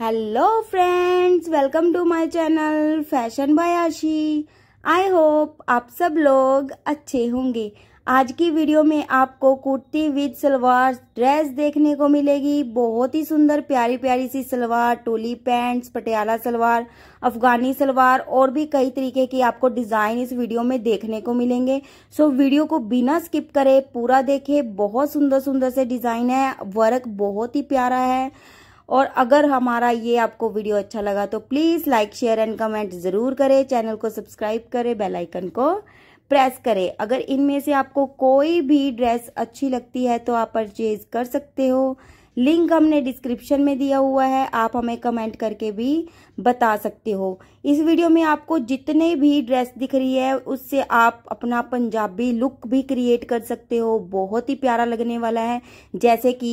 hello friends welcome to my channel fashion by Aashi I hope आप सब लोग अच्छे होंगे आज की वीडियो में आपको कुर्ती विद सलवार ड्रेस देखने को मिलेगी बहुत ही सुंदर प्यारी प्यारी सी सलवार टोली पैंट्स पटियाला सलवार अफगानी सलवार और भी कई तरीके की आपको डिजाइन इस वीडियो में देखने को मिलेंगे सो वीडियो को बिना स्किप करे पूरा देखे बहुत सुंदर सुंदर से डिजाइन है वर्क बहुत ही प्यारा है और अगर हमारा ये आपको वीडियो अच्छा लगा तो please like share and comment ज़रूर करें चैनल को सब्सक्राइब करें बेल आइकन को प्रेस करें अगर इनमें से आपको कोई भी ड्रेस अच्छी लगती है तो आप परचेज कर सकते हो लिंक हमने डिस्क्रिप्शन में दिया हुआ है आप हमें कमेंट करके भी बता सकते हो इस वीडियो में आपको जितने भी ड्रेस दिख रही है उससे आप अपना पंजाबी लुक भी क्रिएट कर सकते हो बहुत ही प्यारा लगने वाला है जैसे कि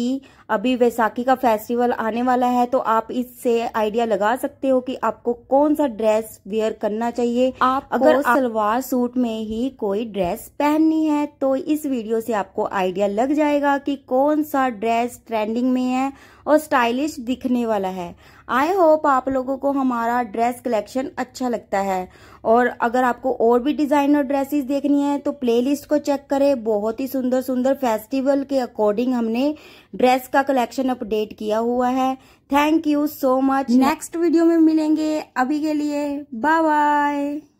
अभी वैसाखी का फेस्टिवल आने वाला है तो आप इससे आइडिया लगा सकते हो कि आपको कौन सा ड्रेस वेयर करना चाहिए आप अगर सलवार सूट में ही कोई ड्रेस पहननी है तो इस वीडियो से आपको आइडिया लग जाएगा कि कौन सा ड्रेस ट्रेंडिंग में है और स्टाइलिश दिखने वाला है आई होप आप लोगों को हमारा ड्रेस कलेक्शन अच्छा लगता है और अगर आपको और भी डिज़ाइन और ड्रेसेस देखनी है तो प्लेलिस्ट को चेक करें बहुत ही सुंदर सुंदर फेस्टिवल के अकॉर्डिंग हमने ड्रेस का कलेक्शन अपडेट किया हुआ है thank you so much next video में मिलेंगे अभी के लिए बाय बाय